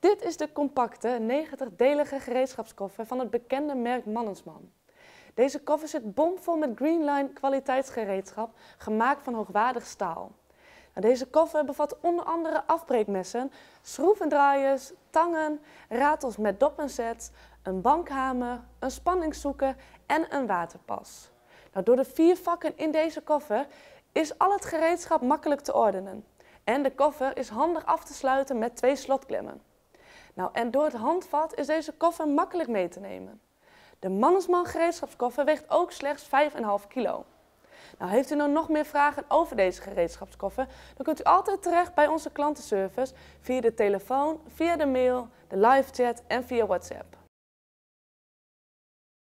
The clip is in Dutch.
Dit is de compacte 90-delige gereedschapskoffer van het bekende merk Mannensman. Deze koffer zit bomvol met Greenline kwaliteitsgereedschap gemaakt van hoogwaardig staal. Nou, deze koffer bevat onder andere afbreekmessen, schroevendraaiers, tangen, ratels met doppensets, een bankhamer, een spanningszoeker en een waterpas. Nou, door de vier vakken in deze koffer is al het gereedschap makkelijk te ordenen. En de koffer is handig af te sluiten met twee slotklemmen. Nou, en door het handvat is deze koffer makkelijk mee te nemen. De Mannesman gereedschapskoffer weegt ook slechts 5,5 kilo. Nou, heeft u nou nog meer vragen over deze gereedschapskoffer, dan kunt u altijd terecht bij onze klantenservice via de telefoon, via de mail, de live chat en via WhatsApp.